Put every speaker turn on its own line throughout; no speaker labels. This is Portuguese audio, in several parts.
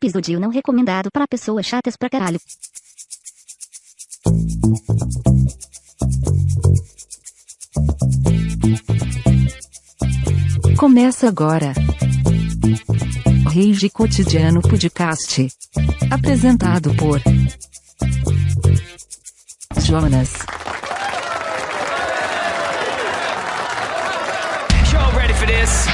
Episódio não recomendado para pessoas chatas pra caralho. Começa agora. Rage Cotidiano Podcast. Apresentado por Jonas. Y'all ready for this?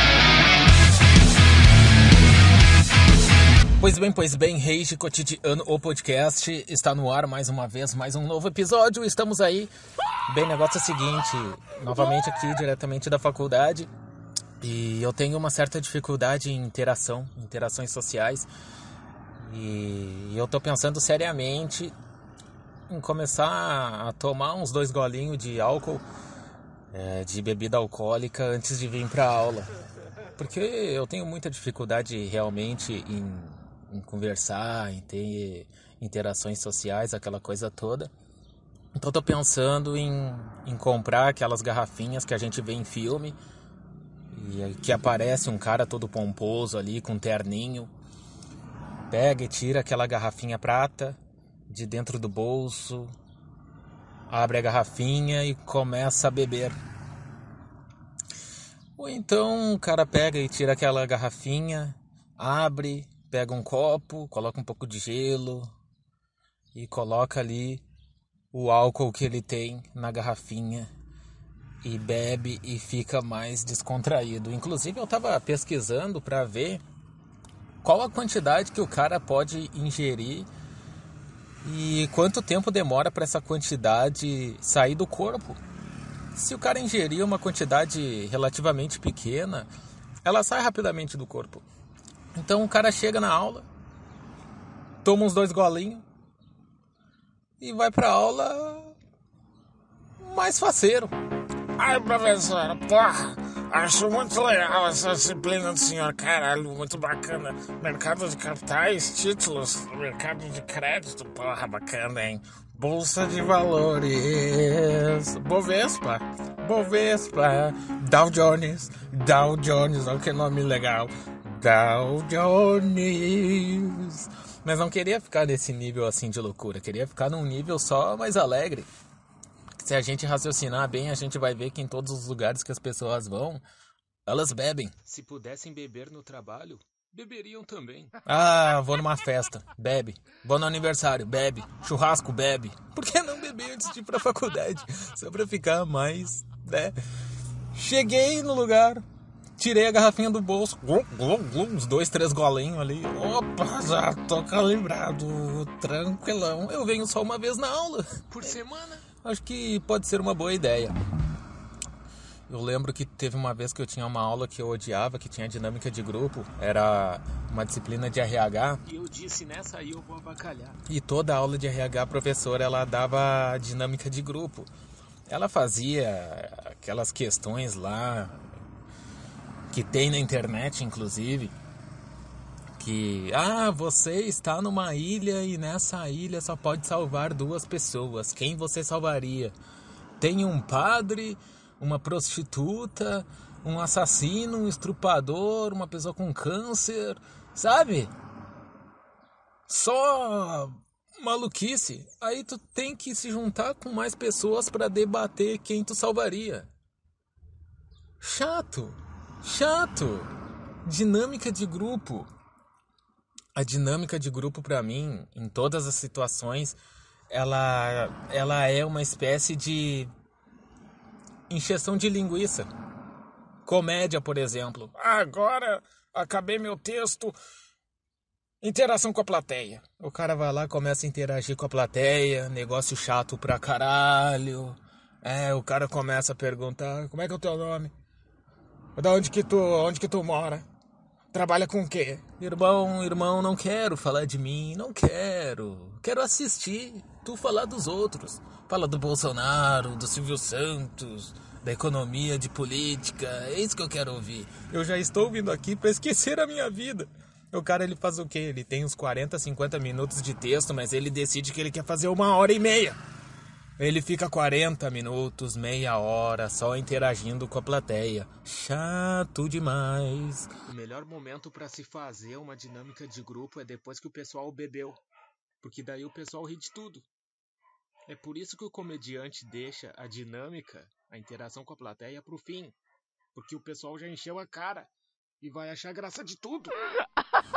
Pois bem, pois bem, Rage Cotidiano, o podcast está no ar mais uma vez, mais um novo episódio. Estamos aí. Bem, negócio é o seguinte, novamente aqui diretamente da faculdade. E eu tenho uma certa dificuldade em interação, interações sociais. E eu estou pensando seriamente em começar a tomar uns dois golinhos de álcool, é, de bebida alcoólica antes de vir para aula. Porque eu tenho muita dificuldade realmente em em conversar, em ter interações sociais, aquela coisa toda. Então tô pensando em, em comprar aquelas garrafinhas que a gente vê em filme e que aparece um cara todo pomposo ali com um terninho. Pega e tira aquela garrafinha prata de dentro do bolso, abre a garrafinha e começa a beber. Ou então o cara pega e tira aquela garrafinha, abre, pega um copo, coloca um pouco de gelo e coloca ali o álcool que ele tem na garrafinha e bebe e fica mais descontraído. Inclusive eu estava pesquisando para ver qual a quantidade que o cara pode ingerir e quanto tempo demora para essa quantidade sair do corpo. Se o cara ingerir uma quantidade relativamente pequena, ela sai rapidamente do corpo. Então o cara chega na aula, toma uns dois golinhos e vai pra aula mais faceiro. Ai, professora, porra, acho muito legal essa disciplina do senhor, caralho, muito bacana. Mercado de capitais, títulos, mercado de crédito, porra, bacana, hein? Bolsa de Valores, Bovespa, Bovespa, Dow Jones, Dow Jones, olha que nome legal down your Mas não queria ficar nesse nível assim de loucura, queria ficar num nível só mais alegre. Se a gente raciocinar bem, a gente vai ver que em todos os lugares que as pessoas vão, elas bebem. Se pudessem beber no trabalho, beberiam também. Ah, vou numa festa, bebe. Vou no aniversário, bebe. Churrasco, bebe. Por que não beber antes de ir pra faculdade? Só pra ficar mais, né? Cheguei no lugar, Tirei a garrafinha do bolso, glum, glum, glum, uns dois, três golinhos ali. Opa, já tô calibrado, tranquilão. Eu venho só uma vez na aula. Por semana? Acho que pode ser uma boa ideia. Eu lembro que teve uma vez que eu tinha uma aula que eu odiava, que tinha dinâmica de grupo, era uma disciplina de RH. E eu disse, nessa aí eu vou abacalhar. E toda aula de RH, a professora, ela dava dinâmica de grupo. Ela fazia aquelas questões lá, que tem na internet, inclusive, que ah, você está numa ilha e nessa ilha só pode salvar duas pessoas. Quem você salvaria? Tem um padre, uma prostituta, um assassino, um estrupador, uma pessoa com câncer, sabe? Só maluquice. Aí tu tem que se juntar com mais pessoas para debater quem tu salvaria. Chato. Chato! Dinâmica de grupo. A dinâmica de grupo, para mim, em todas as situações, ela, ela é uma espécie de injeção de linguiça. Comédia, por exemplo. agora acabei meu texto. Interação com a plateia. O cara vai lá, começa a interagir com a plateia, negócio chato pra caralho. É, o cara começa a perguntar: como é que é o teu nome? É da onde que tu, onde que tu mora? Trabalha com o quê? Irmão, irmão, não quero falar de mim, não quero. Quero assistir tu falar dos outros. Fala do Bolsonaro, do Silvio Santos, da economia, de política. É isso que eu quero ouvir. Eu já estou vindo aqui para esquecer a minha vida. O cara ele faz o quê? Ele tem uns 40, 50 minutos de texto, mas ele decide que ele quer fazer uma hora e meia. Ele fica 40 minutos, meia hora, só interagindo com a plateia. Chato demais. O melhor momento para se fazer uma dinâmica de grupo é depois que o pessoal bebeu. Porque daí o pessoal ri de tudo. É por isso que o comediante deixa a dinâmica, a interação com a plateia, pro fim. Porque o pessoal já encheu a cara e vai achar graça de tudo.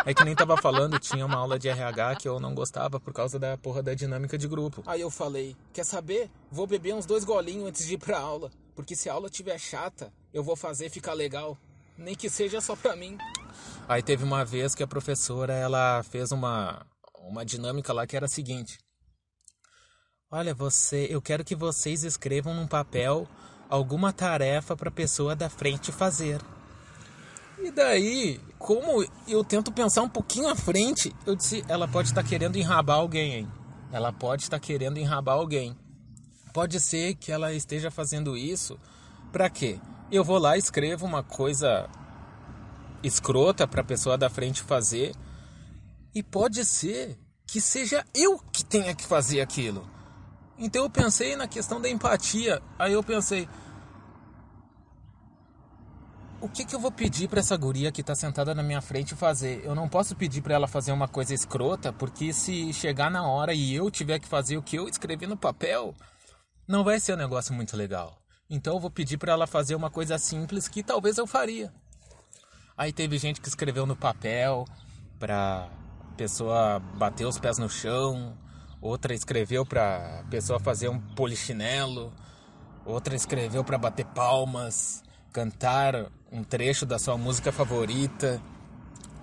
É que nem tava falando, tinha uma aula de RH que eu não gostava por causa da porra da dinâmica de grupo. Aí eu falei, quer saber? Vou beber uns dois golinhos antes de ir pra aula. Porque se a aula tiver chata, eu vou fazer ficar legal. Nem que seja só pra mim. Aí teve uma vez que a professora, ela fez uma, uma dinâmica lá que era a seguinte. Olha, você, eu quero que vocês escrevam num papel alguma tarefa para a pessoa da frente fazer. E daí, como eu tento pensar um pouquinho à frente, eu disse: ela pode estar querendo enrabar alguém, hein? Ela pode estar querendo enrabar alguém. Pode ser que ela esteja fazendo isso para quê? Eu vou lá, escrevo uma coisa escrota para a pessoa da frente fazer. E pode ser que seja eu que tenha que fazer aquilo. Então eu pensei na questão da empatia. Aí eu pensei, o que, que eu vou pedir para essa guria que está sentada na minha frente fazer? Eu não posso pedir para ela fazer uma coisa escrota, porque se chegar na hora e eu tiver que fazer o que eu escrevi no papel, não vai ser um negócio muito legal. Então eu vou pedir para ela fazer uma coisa simples que talvez eu faria. Aí teve gente que escreveu no papel para pessoa bater os pés no chão, outra escreveu para pessoa fazer um polichinelo, outra escreveu para bater palmas, cantar um trecho da sua música favorita.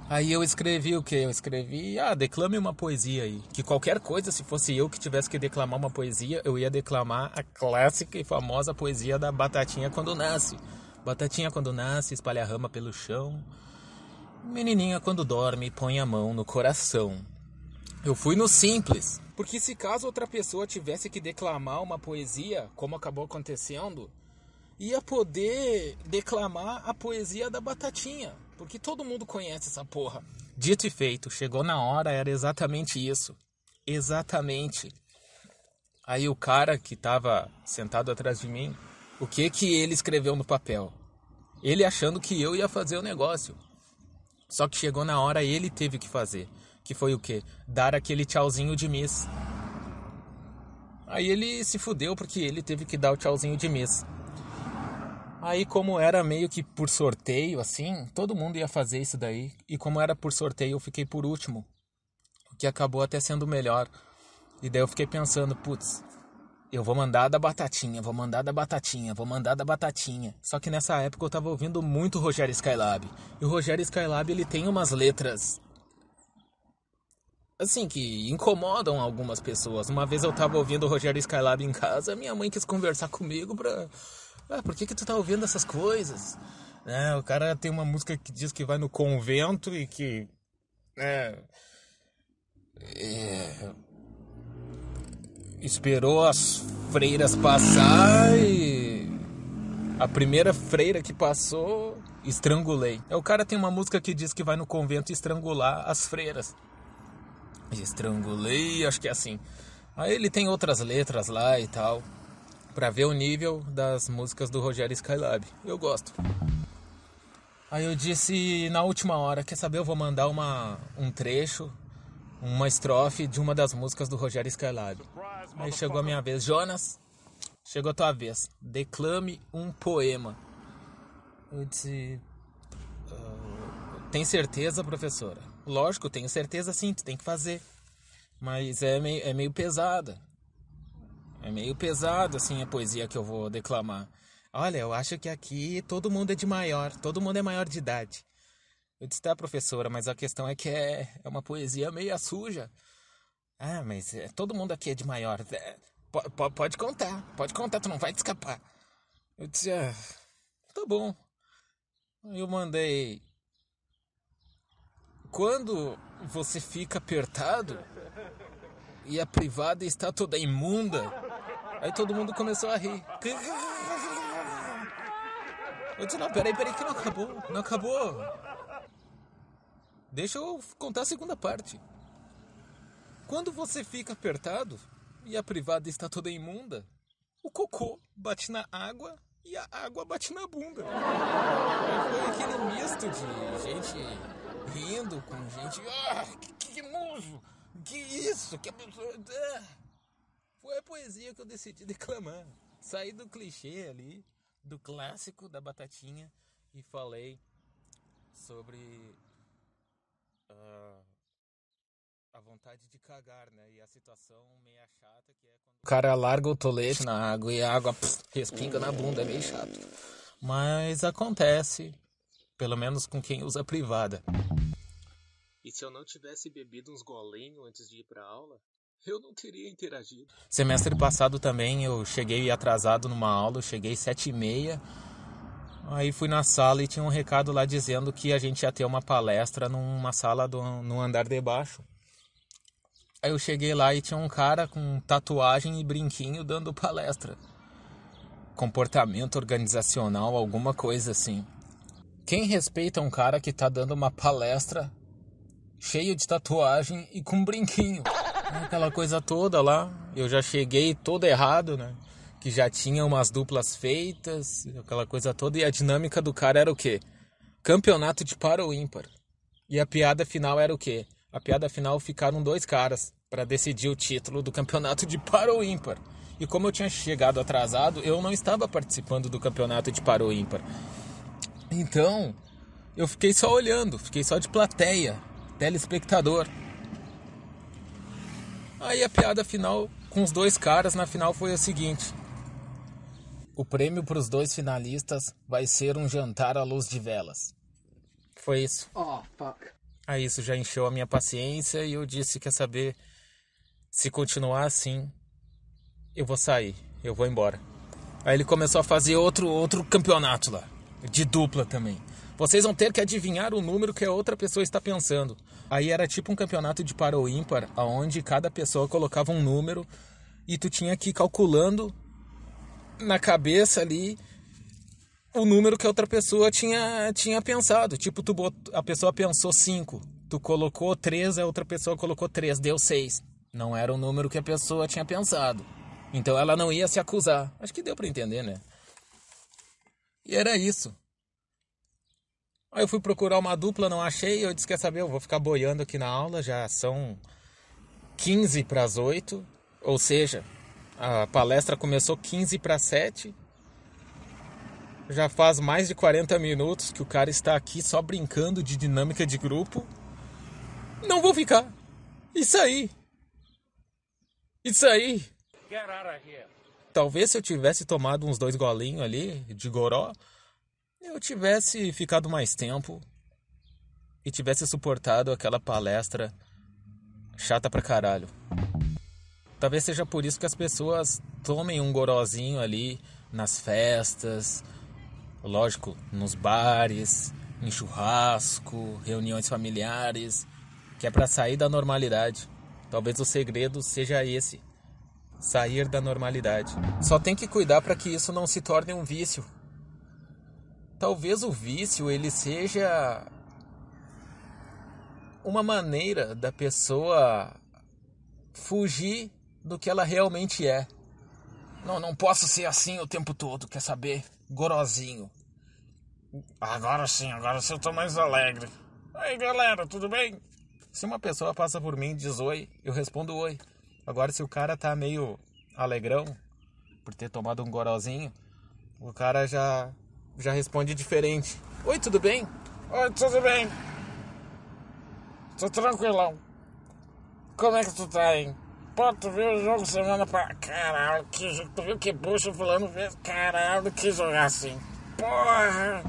Aí eu escrevi o que? Eu escrevi, ah, declame uma poesia aí. Que qualquer coisa, se fosse eu que tivesse que declamar uma poesia, eu ia declamar a clássica e famosa poesia da Batatinha quando nasce. Batatinha quando nasce, espalha rama pelo chão. Menininha quando dorme, põe a mão no coração. Eu fui no simples. Porque se caso outra pessoa tivesse que declamar uma poesia, como acabou acontecendo, ia poder declamar a poesia da Batatinha, porque todo mundo conhece essa porra. Dito e feito, chegou na hora, era exatamente isso. Exatamente. Aí o cara que estava sentado atrás de mim, o que que ele escreveu no papel? Ele achando que eu ia fazer o negócio. Só que chegou na hora ele teve que fazer, que foi o quê? Dar aquele tchauzinho de miss. Aí ele se fudeu porque ele teve que dar o tchauzinho de miss. Aí, como era meio que por sorteio, assim, todo mundo ia fazer isso daí. E como era por sorteio, eu fiquei por último. O que acabou até sendo melhor. E daí eu fiquei pensando, putz, eu vou mandar da batatinha, vou mandar da batatinha, vou mandar da batatinha. Só que nessa época eu tava ouvindo muito Rogério Skylab. E o Rogério Skylab, ele tem umas letras assim, que incomodam algumas pessoas. Uma vez eu tava ouvindo o Rogério Skylab em casa, minha mãe quis conversar comigo pra ah, por que, que tu tá ouvindo essas coisas? Né? O cara tem uma música que diz que vai no convento e que. Né, é, esperou as freiras passar e. A primeira freira que passou, estrangulei. É, o cara tem uma música que diz que vai no convento estrangular as freiras. Estrangulei, acho que é assim. Aí ele tem outras letras lá e tal para ver o nível das músicas do Rogério Skylab. Eu gosto. Aí eu disse na última hora, quer saber, eu vou mandar uma, um trecho, uma estrofe de uma das músicas do Rogério Skylab. Aí chegou a minha vez, Jonas, chegou a tua vez. Declame um poema. Eu disse, ah, tem certeza, professora? Lógico, tenho certeza sim, tu tem que fazer. Mas é meio, é meio pesada. É meio pesado assim a poesia que eu vou declamar. Olha, eu acho que aqui todo mundo é de maior, todo mundo é maior de idade. Eu disse, tá, professora, mas a questão é que é, é uma poesia meio suja. Ah, mas é, todo mundo aqui é de maior. É, pode contar, pode contar, tu não vai te escapar. Eu disse, ah, tá bom. Eu mandei. Quando você fica apertado e a privada está toda imunda. Aí todo mundo começou a rir. Eu disse, não, peraí, peraí, que não acabou. Não acabou. Deixa eu contar a segunda parte. Quando você fica apertado e a privada está toda imunda, o cocô bate na água e a água bate na bunda. Foi aquele misto de gente rindo com gente. Ah, que, que nojo! Que isso? Que absurdo! Foi a poesia que eu decidi declamar. Saí do clichê ali, do clássico da batatinha e falei sobre uh, a vontade de cagar, né? E a situação meia chata que é quando o cara larga o tolete na água e a água pff, respinga na bunda, é meio chato. Mas acontece, pelo menos com quem usa privada. E se eu não tivesse bebido uns golinhos antes de ir pra aula, eu não teria interagido. Semestre passado também eu cheguei atrasado numa aula, eu cheguei sete e meia. Aí fui na sala e tinha um recado lá dizendo que a gente ia ter uma palestra numa sala do, no andar de baixo. Aí eu cheguei lá e tinha um cara com tatuagem e brinquinho dando palestra. Comportamento organizacional, alguma coisa assim. Quem respeita um cara que tá dando uma palestra cheio de tatuagem e com brinquinho? Né, aquela coisa toda lá. Eu já cheguei todo errado, né? Que já tinha umas duplas feitas, aquela coisa toda. E a dinâmica do cara era o quê? Campeonato de para ou ímpar. E a piada final era o quê? A piada final ficaram dois caras para decidir o título do campeonato de para ou ímpar. E como eu tinha chegado atrasado, eu não estava participando do campeonato de para ou ímpar. Então, eu fiquei só olhando, fiquei só de plateia, telespectador. Aí a piada final com os dois caras na final foi a seguinte: O prêmio para os dois finalistas vai ser um jantar à luz de velas. Foi isso. Oh, fuck. Aí isso já encheu a minha paciência e eu disse: Quer saber? Se continuar assim, eu vou sair, eu vou embora. Aí ele começou a fazer outro, outro campeonato lá, de dupla também. Vocês vão ter que adivinhar o número que a outra pessoa está pensando. Aí era tipo um campeonato de par ou ímpar, aonde cada pessoa colocava um número e tu tinha que ir calculando na cabeça ali o número que a outra pessoa tinha, tinha pensado. Tipo, tu bot... a pessoa pensou 5, tu colocou 3, a outra pessoa colocou 3, deu 6. Não era o número que a pessoa tinha pensado. Então ela não ia se acusar. Acho que deu para entender, né? E era isso. Aí eu fui procurar uma dupla, não achei. Eu disse: Quer saber? Eu vou ficar boiando aqui na aula. Já são 15 para as 8. Ou seja, a palestra começou 15 para 7. Já faz mais de 40 minutos que o cara está aqui só brincando de dinâmica de grupo. Não vou ficar. Isso aí. Isso aí. Talvez se eu tivesse tomado uns dois golinhos ali de goró, eu tivesse ficado mais tempo e tivesse suportado aquela palestra chata pra caralho. Talvez seja por isso que as pessoas tomem um gorozinho ali nas festas, lógico, nos bares, em churrasco, reuniões familiares, que é para sair da normalidade. Talvez o segredo seja esse: sair da normalidade. Só tem que cuidar para que isso não se torne um vício talvez o vício ele seja uma maneira da pessoa fugir do que ela realmente é. Não, não posso ser assim o tempo todo, quer saber? Gorozinho. Agora sim, agora sim eu tô mais alegre. Aí galera, tudo bem? Se uma pessoa passa por mim e diz oi, eu respondo oi. Agora se o cara tá meio alegrão por ter tomado um gorozinho, o cara já já responde diferente. Oi, tudo bem? Oi, tudo bem? Tô tranquilão. Como é que tu tá, hein? Pô, tu viu o jogo semana pra... Caralho, que... tu viu que bucha fulano fez? Caralho, que jogar assim. Porra!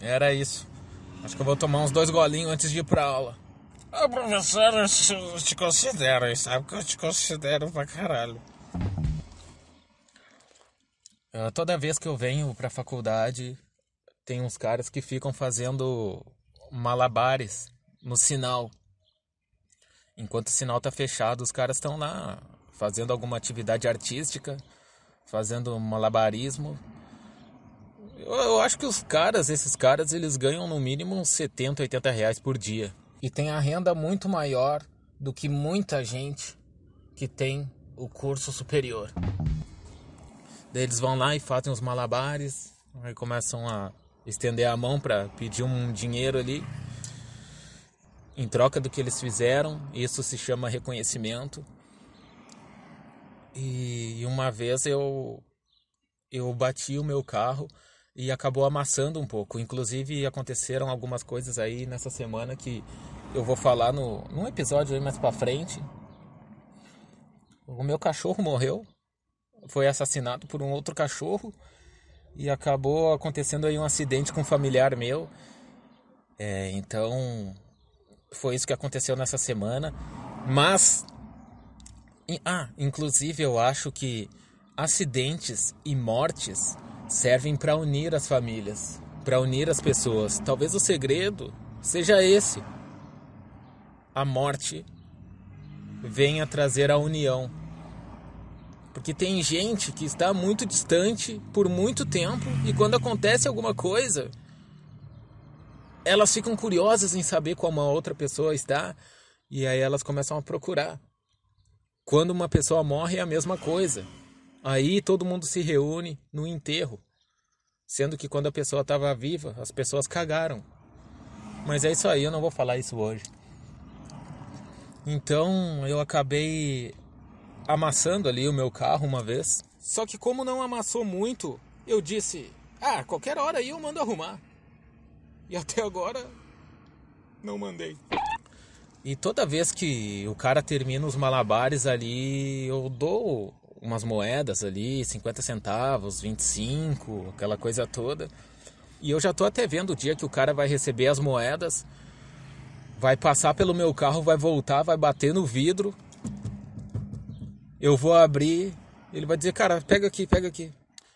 Era isso. Acho que eu vou tomar uns dois golinhos antes de ir pra aula. Ô, professor, eu te considero, sabe que eu te considero pra caralho. Ah, toda vez que eu venho para a faculdade, tem uns caras que ficam fazendo malabares no sinal. Enquanto o sinal tá fechado, os caras estão lá fazendo alguma atividade artística, fazendo malabarismo. Eu, eu, acho que os caras, esses caras, eles ganham no mínimo uns 70, 80 reais por dia. E tem a renda muito maior do que muita gente que tem o curso superior. Daí eles vão lá e fazem os malabares, aí começam a estender a mão para pedir um dinheiro ali em troca do que eles fizeram. Isso se chama reconhecimento. E uma vez eu eu bati o meu carro e acabou amassando um pouco. Inclusive aconteceram algumas coisas aí nessa semana que eu vou falar no num episódio aí mais para frente. O meu cachorro morreu foi assassinado por um outro cachorro e acabou acontecendo aí um acidente com um familiar meu. É, então foi isso que aconteceu nessa semana. Mas ah, inclusive eu acho que acidentes e mortes servem para unir as famílias, para unir as pessoas. Talvez o segredo seja esse. A morte venha trazer a união. Porque tem gente que está muito distante por muito tempo e quando acontece alguma coisa, elas ficam curiosas em saber como a outra pessoa está e aí elas começam a procurar. Quando uma pessoa morre é a mesma coisa. Aí todo mundo se reúne no enterro, sendo que quando a pessoa estava viva, as pessoas cagaram. Mas é isso aí, eu não vou falar isso hoje. Então eu acabei amassando ali o meu carro uma vez. Só que como não amassou muito, eu disse: "Ah, qualquer hora aí eu mando arrumar". E até agora não mandei. E toda vez que o cara termina os malabares ali, eu dou umas moedas ali, 50 centavos, 25, aquela coisa toda. E eu já tô até vendo o dia que o cara vai receber as moedas, vai passar pelo meu carro, vai voltar, vai bater no vidro eu vou abrir, ele vai dizer, cara, pega aqui, pega aqui.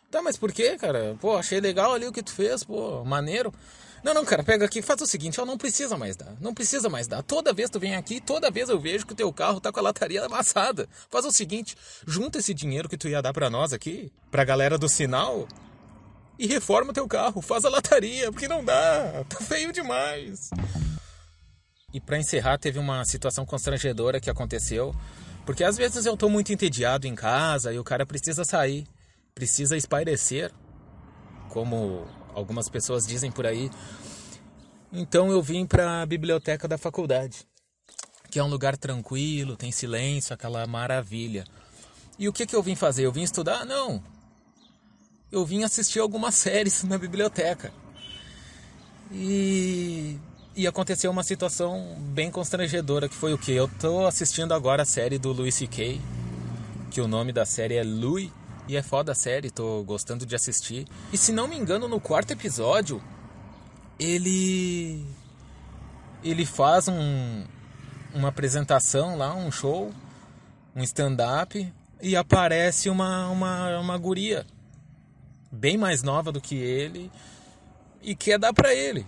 Tá, mas por quê, cara? Pô, achei legal ali o que tu fez, pô, maneiro. Não, não, cara, pega aqui, faz o seguinte, ó, não precisa mais dar, não precisa mais dar. Toda vez tu vem aqui, toda vez eu vejo que o teu carro tá com a lataria amassada. Faz o seguinte, junta esse dinheiro que tu ia dar para nós aqui, pra galera do sinal, e reforma o teu carro, faz a lataria, porque não dá, tá feio demais. E para encerrar, teve uma situação constrangedora que aconteceu porque às vezes eu estou muito entediado em casa e o cara precisa sair, precisa espairecer, como algumas pessoas dizem por aí. Então eu vim para a biblioteca da faculdade, que é um lugar tranquilo, tem silêncio, aquela maravilha. E o que, que eu vim fazer? Eu vim estudar? Não. Eu vim assistir algumas séries na biblioteca. E e aconteceu uma situação bem constrangedora, que foi o que? Eu tô assistindo agora a série do Louis C.K., que o nome da série é Louis, e é foda a série, tô gostando de assistir. E se não me engano, no quarto episódio, ele. Ele faz um, uma apresentação lá, um show, um stand-up, e aparece uma, uma, uma guria bem mais nova do que ele e quer dar pra ele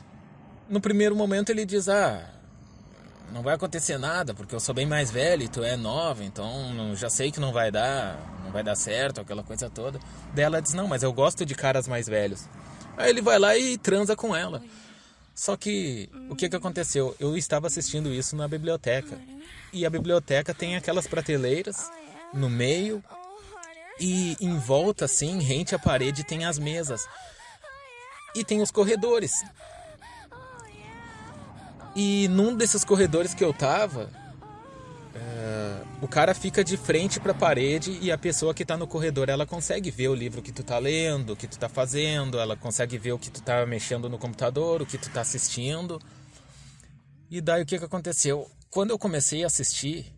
no primeiro momento ele diz: Ah, não vai acontecer nada, porque eu sou bem mais velho e tu é nova, então já sei que não vai dar, não vai dar certo, aquela coisa toda. Daí ela diz: Não, mas eu gosto de caras mais velhos. Aí ele vai lá e transa com ela. Só que o que, que aconteceu? Eu estava assistindo isso na biblioteca. E a biblioteca tem aquelas prateleiras no meio e em volta, assim, rente à parede, tem as mesas. E tem os corredores. E num desses corredores que eu tava, é, o cara fica de frente para a parede e a pessoa que tá no corredor, ela consegue ver o livro que tu tá lendo, o que tu tá fazendo, ela consegue ver o que tu tá mexendo no computador, o que tu tá assistindo. E daí o que que aconteceu? Quando eu comecei a assistir,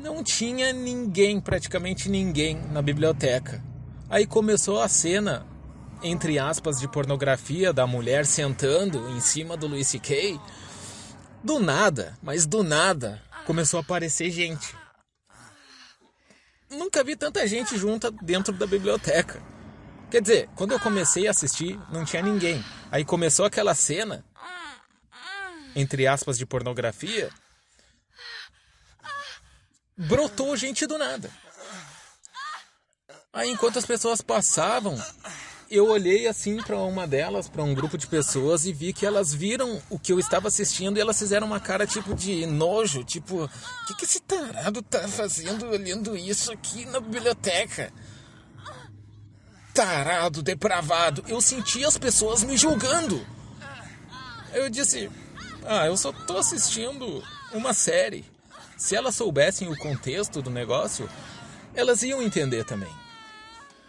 não tinha ninguém, praticamente ninguém na biblioteca. Aí começou a cena entre aspas, de pornografia da mulher sentando em cima do Luis C.K., do nada, mas do nada, começou a aparecer gente. Nunca vi tanta gente junta dentro da biblioteca. Quer dizer, quando eu comecei a assistir, não tinha ninguém. Aí começou aquela cena, entre aspas, de pornografia. Brotou gente do nada. Aí enquanto as pessoas passavam, eu olhei assim para uma delas, para um grupo de pessoas e vi que elas viram o que eu estava assistindo e elas fizeram uma cara tipo de nojo, tipo, o que, que esse tarado tá fazendo olhando isso aqui na biblioteca? Tarado, depravado. Eu senti as pessoas me julgando. Eu disse, ah, eu só tô assistindo uma série. Se elas soubessem o contexto do negócio, elas iam entender também.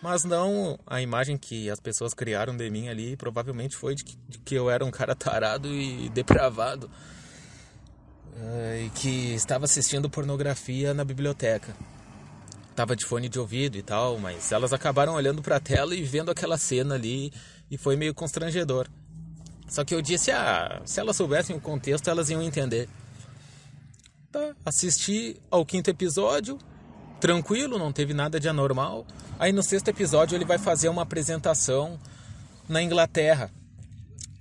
Mas não a imagem que as pessoas criaram de mim ali, provavelmente foi de que, de que eu era um cara tarado e depravado. Eh, e que estava assistindo pornografia na biblioteca. Tava de fone de ouvido e tal, mas elas acabaram olhando para a tela e vendo aquela cena ali e foi meio constrangedor. Só que eu disse, ah, se elas soubessem o contexto, elas iam entender. Tá, assisti ao quinto episódio, tranquilo, não teve nada de anormal. Aí no sexto episódio ele vai fazer uma apresentação na Inglaterra.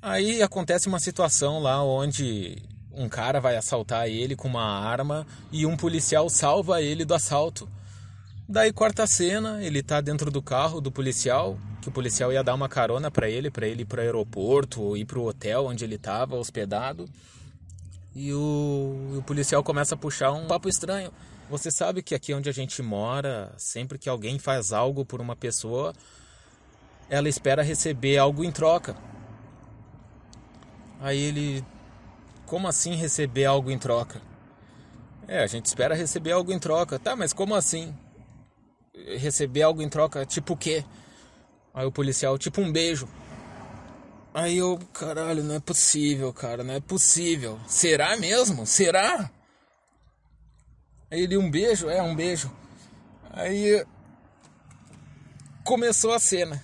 Aí acontece uma situação lá onde um cara vai assaltar ele com uma arma e um policial salva ele do assalto. Daí quarta cena, ele tá dentro do carro do policial, que o policial ia dar uma carona para ele, para ele ir pro aeroporto ou ir pro hotel onde ele tava hospedado. E o, o policial começa a puxar um papo estranho. Você sabe que aqui onde a gente mora, sempre que alguém faz algo por uma pessoa, ela espera receber algo em troca. Aí ele, como assim receber algo em troca? É, a gente espera receber algo em troca. Tá, mas como assim? Receber algo em troca, tipo o quê? Aí o policial, tipo um beijo. Aí eu, caralho, não é possível, cara, não é possível. Será mesmo? Será? aí Ele, um beijo? É, um beijo. Aí começou a cena.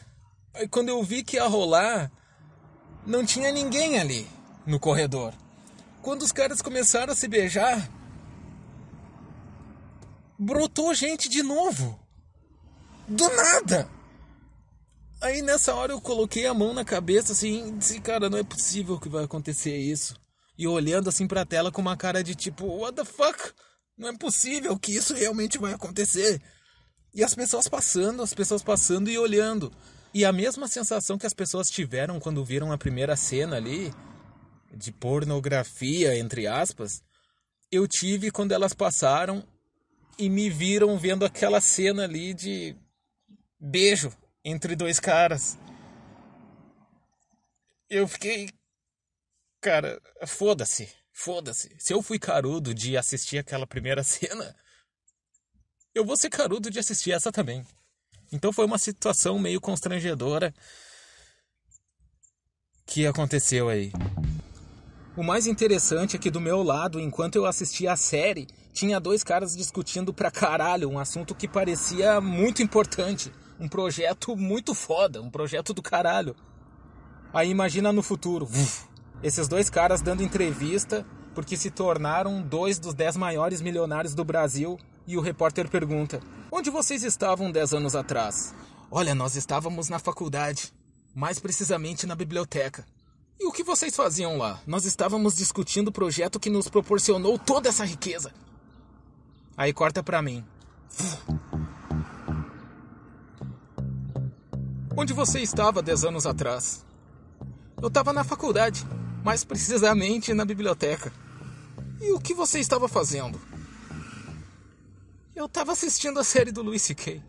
Aí quando eu vi que ia rolar, não tinha ninguém ali no corredor. Quando os caras começaram a se beijar, brotou gente de novo. Do nada! Aí nessa hora eu coloquei a mão na cabeça assim, e disse, cara, não é possível que vai acontecer isso. E olhando assim pra tela com uma cara de tipo, what the fuck? Não é possível que isso realmente vai acontecer. E as pessoas passando, as pessoas passando e olhando. E a mesma sensação que as pessoas tiveram quando viram a primeira cena ali, de pornografia, entre aspas, eu tive quando elas passaram e me viram vendo aquela cena ali de beijo entre dois caras. Eu fiquei. Cara, foda-se. Foda-se. Se eu fui carudo de assistir aquela primeira cena, eu vou ser carudo de assistir essa também. Então foi uma situação meio constrangedora que aconteceu aí. O mais interessante é que do meu lado, enquanto eu assistia a série, tinha dois caras discutindo pra caralho um assunto que parecia muito importante, um projeto muito foda, um projeto do caralho. Aí imagina no futuro. Uf esses dois caras dando entrevista porque se tornaram dois dos dez maiores milionários do Brasil. E o repórter pergunta: Onde vocês estavam dez anos atrás? Olha, nós estávamos na faculdade, mais precisamente na biblioteca. E o que vocês faziam lá? Nós estávamos discutindo o projeto que nos proporcionou toda essa riqueza. Aí corta pra mim. Onde você estava dez anos atrás? Eu estava na faculdade mais precisamente na biblioteca. E o que você estava fazendo? Eu estava assistindo a série do Louis C.K.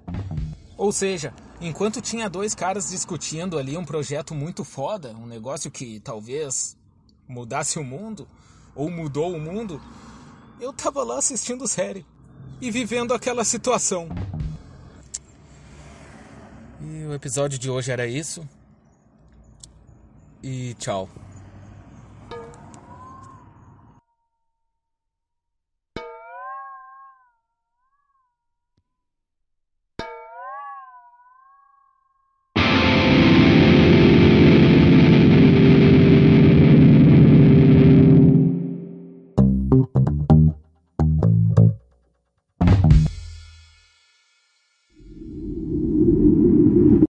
Ou seja, enquanto tinha dois caras discutindo ali um projeto muito foda, um negócio que talvez mudasse o mundo, ou mudou o mundo, eu estava lá assistindo série e vivendo aquela situação. E o episódio de hoje era isso. E tchau.